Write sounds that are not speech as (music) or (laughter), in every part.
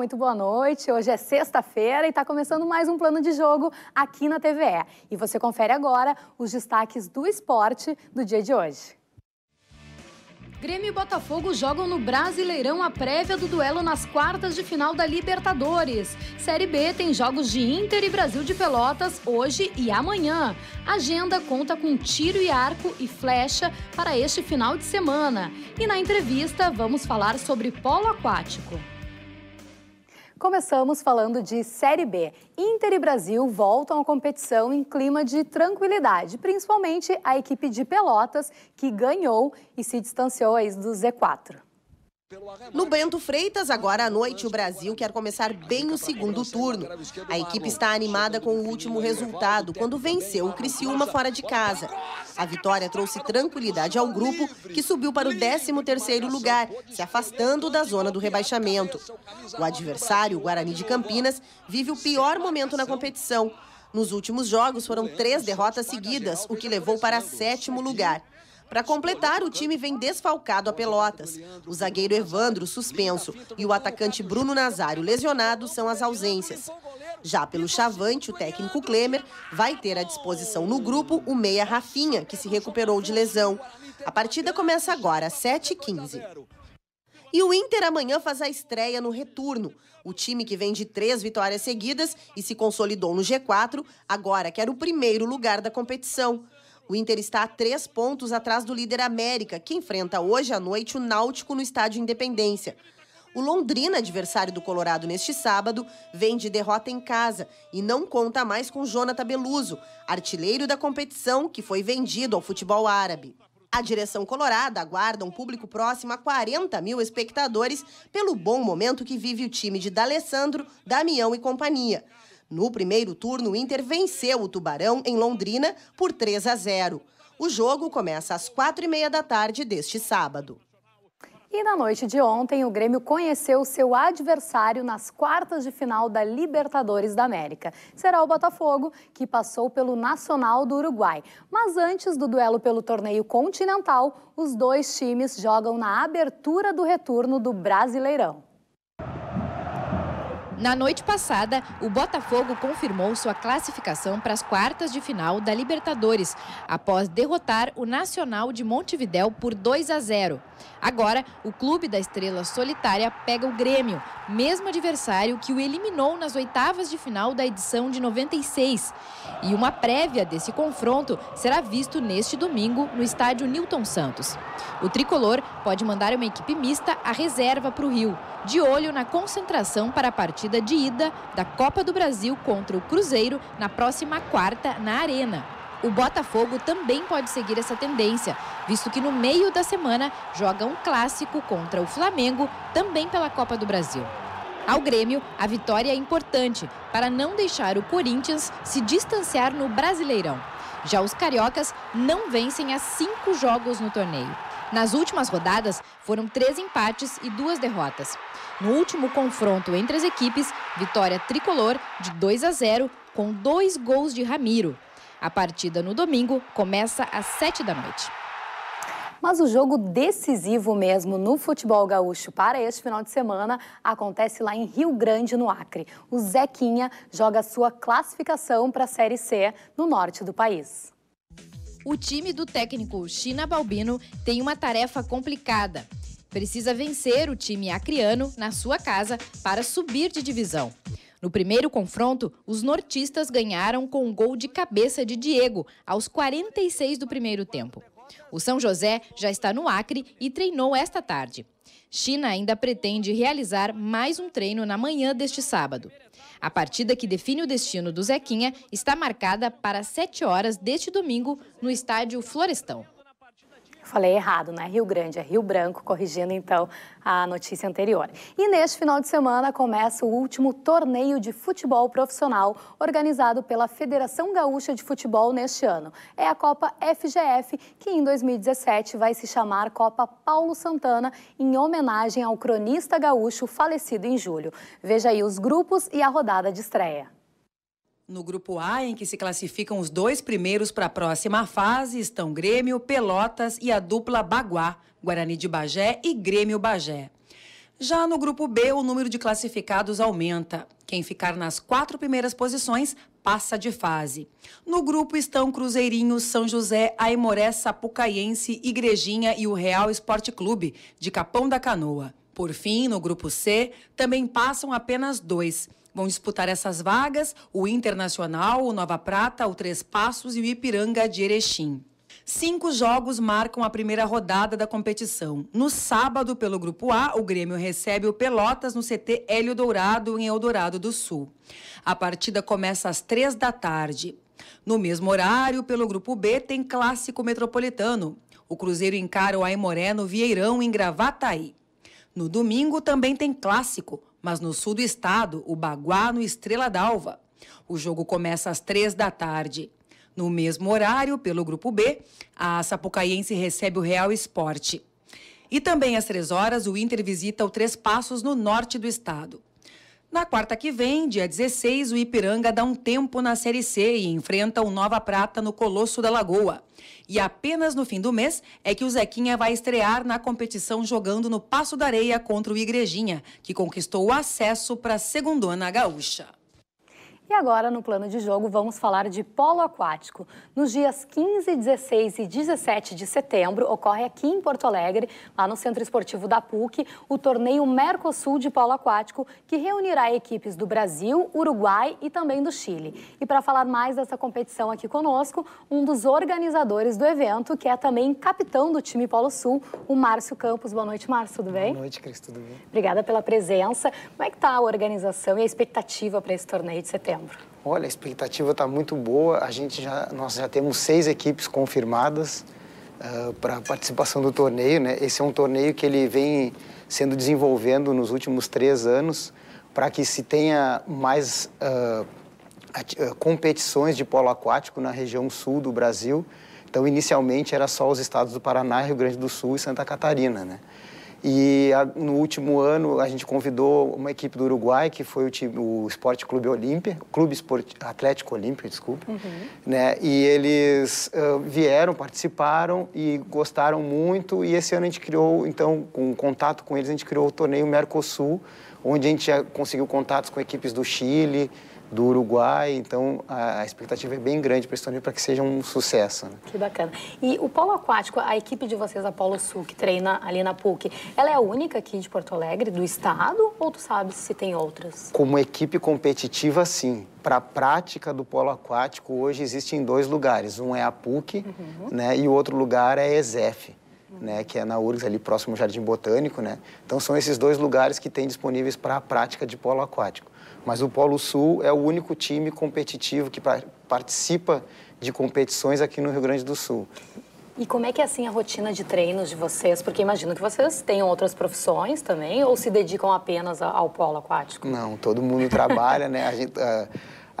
muito boa noite. Hoje é sexta-feira e está começando mais um plano de jogo aqui na TVE. E você confere agora os destaques do esporte do dia de hoje. Grêmio e Botafogo jogam no Brasileirão a prévia do duelo nas quartas de final da Libertadores. Série B tem jogos de Inter e Brasil de Pelotas hoje e amanhã. agenda conta com tiro e arco e flecha para este final de semana. E na entrevista vamos falar sobre polo aquático. Começamos falando de Série B. Inter e Brasil voltam à competição em clima de tranquilidade, principalmente a equipe de Pelotas, que ganhou e se distanciou aí do Z4. No Bento Freitas, agora à noite, o Brasil quer começar bem o segundo turno. A equipe está animada com o último resultado, quando venceu o Criciúma fora de casa. A vitória trouxe tranquilidade ao grupo, que subiu para o 13º lugar, se afastando da zona do rebaixamento. O adversário, o Guarani de Campinas, vive o pior momento na competição. Nos últimos jogos foram três derrotas seguidas, o que levou para sétimo lugar. Para completar, o time vem desfalcado a Pelotas. O zagueiro Evandro, suspenso, e o atacante Bruno Nazário, lesionado, são as ausências. Já pelo Chavante, o técnico Klemer vai ter à disposição no grupo o meia Rafinha, que se recuperou de lesão. A partida começa agora, às 7h15. E o Inter amanhã faz a estreia no retorno. O time que vem de três vitórias seguidas e se consolidou no G4, agora quer o primeiro lugar da competição. O Inter está a três pontos atrás do líder América, que enfrenta hoje à noite o Náutico no Estádio Independência. O Londrina, adversário do Colorado neste sábado, vem de derrota em casa e não conta mais com Jonathan Beluso, artilheiro da competição que foi vendido ao futebol árabe. A direção colorada aguarda um público próximo a 40 mil espectadores pelo bom momento que vive o time de D'Alessandro, Damião e companhia. No primeiro turno, o Inter venceu o Tubarão em Londrina por 3 a 0. O jogo começa às quatro e meia da tarde deste sábado. E na noite de ontem, o Grêmio conheceu seu adversário nas quartas de final da Libertadores da América. Será o Botafogo, que passou pelo Nacional do Uruguai. Mas antes do duelo pelo torneio continental, os dois times jogam na abertura do retorno do Brasileirão. Na noite passada, o Botafogo confirmou sua classificação para as quartas de final da Libertadores, após derrotar o Nacional de Montevidéu por 2 a 0. Agora, o clube da estrela solitária pega o Grêmio, mesmo adversário que o eliminou nas oitavas de final da edição de 96. E uma prévia desse confronto será visto neste domingo no estádio Nilton Santos. O tricolor pode mandar uma equipe mista à reserva para o Rio, de olho na concentração para a partida partida de ida da Copa do Brasil contra o Cruzeiro na próxima quarta na Arena. O Botafogo também pode seguir essa tendência, visto que no meio da semana joga um clássico contra o Flamengo, também pela Copa do Brasil. Ao Grêmio, a vitória é importante para não deixar o Corinthians se distanciar no Brasileirão. Já os cariocas não vencem há cinco jogos no torneio. Nas últimas rodadas, foram três empates e duas derrotas. No último confronto entre as equipes, vitória tricolor de 2 a 0 com dois gols de Ramiro. A partida no domingo começa às 7 da noite. Mas o jogo decisivo mesmo no futebol gaúcho para este final de semana acontece lá em Rio Grande, no Acre. O Zequinha joga sua classificação para a Série C no norte do país. O time do técnico China Balbino tem uma tarefa complicada precisa vencer o time acriano na sua casa para subir de divisão. No primeiro confronto, os nortistas ganharam com um gol de cabeça de Diego, aos 46 do primeiro tempo. O São José já está no Acre e treinou esta tarde. China ainda pretende realizar mais um treino na manhã deste sábado. A partida que define o destino do Zequinha está marcada para 7 horas deste domingo no estádio Florestão falei errado, né? Rio Grande, é Rio Branco, corrigindo então a notícia anterior. E neste final de semana começa o último torneio de futebol profissional organizado pela Federação Gaúcha de Futebol neste ano. É a Copa FGF, que em 2017 vai se chamar Copa Paulo Santana, em homenagem ao cronista gaúcho falecido em julho. Veja aí os grupos e a rodada de estreia. No grupo A, em que se classificam os dois primeiros para a próxima fase, estão Grêmio, Pelotas e a dupla Baguá, Guarani de Bagé e Grêmio Bagé. Já no grupo B, o número de classificados aumenta. Quem ficar nas quatro primeiras posições passa de fase. No grupo estão Cruzeirinho, São José, Aimoré, Sapucaiense, Igrejinha e o Real Esporte Clube, de Capão da Canoa. Por fim, no grupo C, também passam apenas dois. Vão disputar essas vagas o Internacional, o Nova Prata, o Três Passos e o Ipiranga de Erechim. Cinco jogos marcam a primeira rodada da competição. No sábado, pelo Grupo A, o Grêmio recebe o Pelotas no CT Hélio Dourado, em Eldorado do Sul. A partida começa às três da tarde. No mesmo horário, pelo Grupo B, tem Clássico Metropolitano. O Cruzeiro encara o Aimoré no Vieirão, em Gravataí. No domingo, também tem Clássico mas no sul do estado, o Baguá no Estrela d'Alva. O jogo começa às três da tarde. No mesmo horário, pelo Grupo B, a Sapucaiense recebe o Real Esporte. E também às três horas, o Inter visita o Três Passos no norte do estado. Na quarta que vem, dia 16, o Ipiranga dá um tempo na Série C e enfrenta o Nova Prata no Colosso da Lagoa. E apenas no fim do mês é que o Zequinha vai estrear na competição jogando no Passo da Areia contra o Igrejinha, que conquistou o acesso para a Segundona Gaúcha. E agora, no plano de jogo, vamos falar de polo aquático. Nos dias 15, 16 e 17 de setembro, ocorre aqui em Porto Alegre, lá no Centro Esportivo da PUC, o torneio Mercosul de Polo Aquático, que reunirá equipes do Brasil, Uruguai e também do Chile. E para falar mais dessa competição aqui conosco, um dos organizadores do evento, que é também capitão do time Polo Sul, o Márcio Campos. Boa noite, Márcio, tudo bem? Boa noite, Cris, tudo bem? Obrigada pela presença. Como é que está a organização e a expectativa para esse torneio de setembro? setembro? Olha, a expectativa está muito boa. A gente já, nós já temos seis equipes confirmadas uh, ah, para participação do torneio. Né? Esse é um torneio que ele vem sendo desenvolvendo nos últimos três anos para que se tenha mais uh, competições de polo aquático na região sul do Brasil. Então, inicialmente, era só os estados do Paraná, Rio Grande do Sul e Santa Catarina. Né? E a, no último ano a gente convidou uma equipe do Uruguai, que foi o, time, o Esporte Clube Olímpia, Clube Esporte, Atlético Olímpia, desculpa. Uhum. Né? E eles uh, vieram, participaram e gostaram muito. E esse ano a gente criou, então, com contato com eles, a gente criou o torneio Mercosul, onde a gente conseguiu contatos com equipes do Chile, do Uruguai, então a, expectativa é bem grande para esse torneio para que seja um sucesso. Né? Que bacana. E o polo aquático, a equipe de vocês, a Polo Sul, que treina ali na PUC, ela é a única aqui de Porto Alegre, do estado, ou tu sabe se tem outras? Como equipe competitiva, sim. Para a prática do polo aquático, hoje existem dois lugares. Um é a PUC uhum. né, e o outro lugar é a ESEF. Né, que é na URGS, ali próximo ao Jardim Botânico. Né? Então, são esses dois lugares que tem disponíveis para a prática de polo aquático. Mas o Polo Sul é o único time competitivo que participa de competições aqui no Rio Grande do Sul. E como é que é assim a rotina de treinos de vocês? Porque imagino que vocês tenham outras profissões também ou se dedicam apenas ao polo aquático? Não, todo mundo (laughs) trabalha, né? A gente, eh,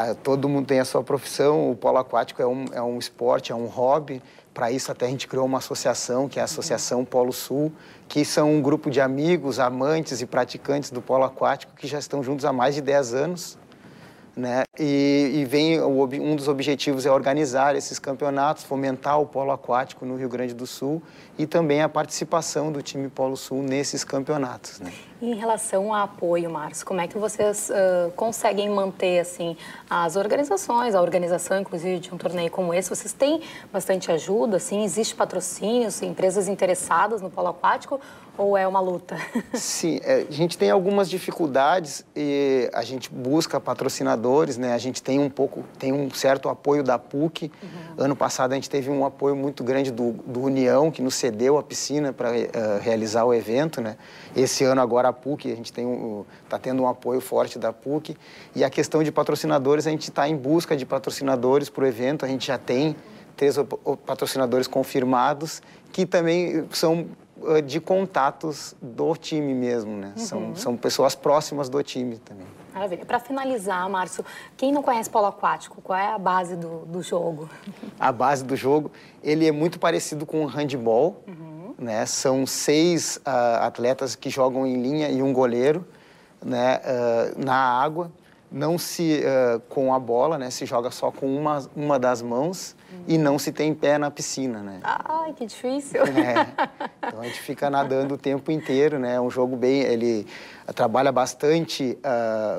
ah, todo mundo tem a sua profissão, o polo aquático é um, é um esporte, é um hobby. Para isso, até a gente criou uma associação, que é a Associação Polo Sul, que são um grupo de amigos, amantes e praticantes do polo aquático que já estão juntos há mais de 10 anos. Né? E, e vem o, um dos objetivos é organizar esses campeonatos, fomentar o polo aquático no Rio Grande do Sul e também a participação do time Polo Sul nesses campeonatos. Né? E em relação ao apoio, Marcos, como é que vocês uh, conseguem manter assim as organizações, a organização inclusive de um torneio como esse? Vocês têm bastante ajuda, assim, existe patrocínios, empresas interessadas no polo aquático ou é uma luta? Sim, é, a gente tem algumas dificuldades e a gente busca patrocinadores né? A gente tem um pouco, tem um certo apoio da PUC. Uhum. Ano passado a gente teve um apoio muito grande do, do União, que nos cedeu a piscina para uh, eh, realizar o evento, né? Esse ano agora a PUC, a gente tem um, tá tendo um apoio forte da PUC. E a questão de patrocinadores, a gente está em busca de patrocinadores para o evento, a gente já tem três patrocinadores confirmados, que também são de contatos do time mesmo, né? Uhum. São, são pessoas próximas do time também. Maravilha. Para finalizar, Márcio, quem não conhece polo aquático, qual é a base do, do jogo? (laughs) A base do jogo, ele é muito parecido com o handball, uhum. né? São seis uh, atletas que jogam em linha e um goleiro, né? Uh, na água não se uh, com a bola, né? Se joga só com uma, uma das mãos e não se tem pé na piscina, né? Ai, que difícil. É. Então a gente fica nadando o tempo inteiro, né? É um jogo bem, ele trabalha bastante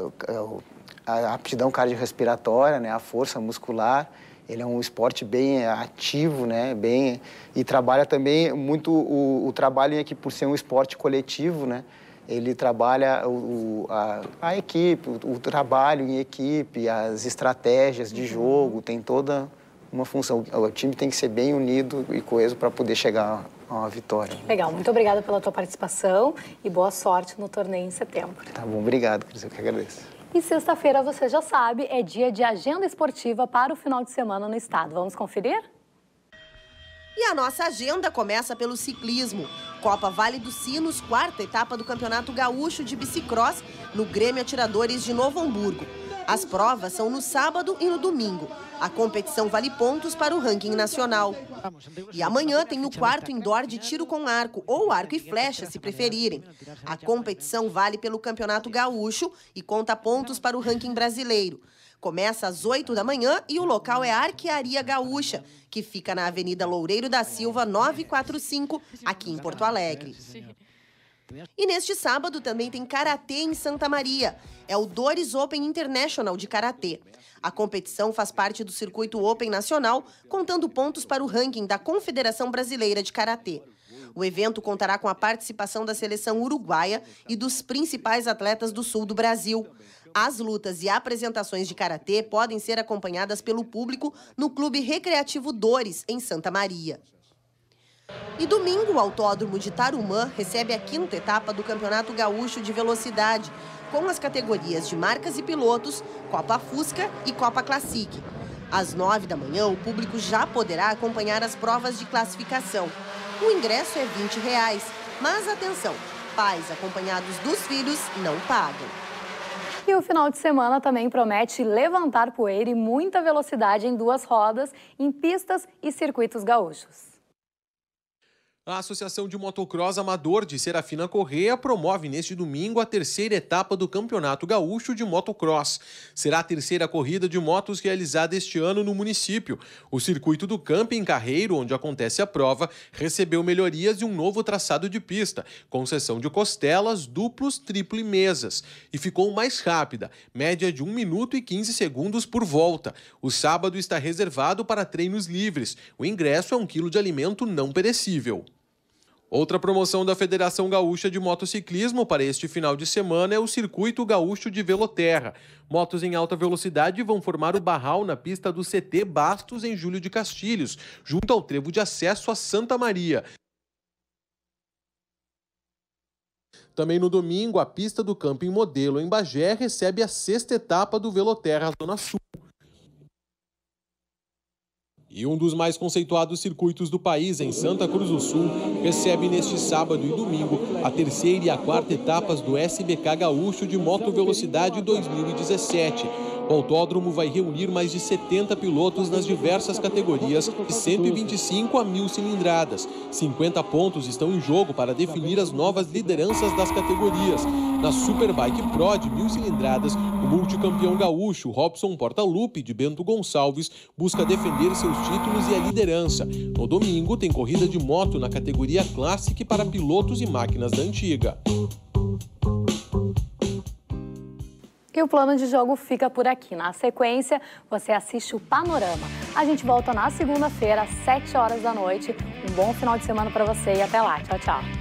uh, a aptidão cardiorrespiratória, né? A força muscular. Ele é um esporte bem eh, ativo, né? Bem e trabalha também muito o, o trabalho aqui por ser um esporte coletivo, né? ele trabalha o, a, a equipe, o, o, trabalho em equipe, as estratégias de jogo, tem toda uma função. O time tem que ser bem unido e coeso para poder chegar a uma vitória. Legal, muito obrigada pela tua participação e boa sorte no torneio em setembro. Tá bom, obrigado, Cris, eu que agradeço. E sexta-feira, você já sabe, é dia de agenda esportiva para o final de semana no estado. Vamos conferir? E a nossa agenda começa pelo ciclismo. Copa Vale dos Sinos, quarta etapa do Campeonato Gaúcho de Bicicross, no Grêmio Atiradores de Novo Hamburgo. As provas são no sábado e no domingo. A competição vale pontos para o ranking nacional. E amanhã tem o quarto indoor de tiro com arco, ou arco e flecha, se preferirem. A competição vale pelo Campeonato Gaúcho e conta pontos para o ranking brasileiro. Começa às 8 da manhã e o local é a Arquearia Gaúcha, que fica na Avenida Loureiro da Silva 945, aqui em Porto Alegre. E neste sábado também tem Karatê em Santa Maria. É o Dores Open International de Karatê. A competição faz parte do circuito Open Nacional, contando pontos para o ranking da Confederação Brasileira de Karatê. O evento contará com a participação da seleção uruguaia e dos principais atletas do sul do Brasil. As lutas e apresentações de karatê podem ser acompanhadas pelo público no Clube Recreativo Dores, em Santa Maria. E domingo, o Autódromo de Tarumã recebe a quinta etapa do Campeonato Gaúcho de Velocidade, com as categorias de marcas e pilotos, Copa Fusca e Copa Classic. Às nove da manhã, o público já poderá acompanhar as provas de classificação. O ingresso é R$ 20, reais, mas atenção, pais acompanhados dos filhos não pagam que o final de semana também promete levantar poeira e muita velocidade em duas rodas, em pistas e circuitos gaúchos. A Associação de Motocross Amador de Serafina Correia promove neste domingo a terceira etapa do Campeonato Gaúcho de Motocross. Será a terceira corrida de motos realizada este ano no município. O circuito do Camping Carreiro, onde acontece a prova, recebeu melhorias e um novo traçado de pista, com seção de costelas, duplos, triplo e mesas. E ficou mais rápida, média de 1 minuto e 15 segundos por volta. O sábado está reservado para treinos livres. O ingresso é um quilo de alimento não perecível. Outra promoção da Federação Gaúcha de Motociclismo para este final de semana é o Circuito Gaúcho de Veloterra. Motos em alta velocidade vão formar o barral na pista do CT Bastos, em Júlio de Castilhos, junto ao trevo de acesso a Santa Maria. Também no domingo, a pista do Camping Modelo, em Bagé, recebe a sexta etapa do Veloterra Zona Sul e um dos mais conceituados circuitos do país, em Santa Cruz do Sul, recebe neste sábado e domingo a terceira e a quarta etapas do SBK Gaúcho de Moto Velocidade 2017 o autódromo vai reunir mais de 70 pilotos nas diversas categorias de 125 a 1.000 cilindradas. 50 pontos estão em jogo para definir as novas lideranças das categorias. Na Superbike Pro de 1.000 cilindradas, o multicampeão gaúcho Robson Portaluppi, de Bento Gonçalves, busca defender seus títulos e a liderança. No domingo, tem corrida de moto na categoria Classic para pilotos e máquinas da antiga. E o plano de jogo fica por aqui. Na sequência, você assiste o Panorama. A gente volta na segunda-feira, às 7 horas da noite. Um bom final de semana para você e até lá. Tchau, tchau.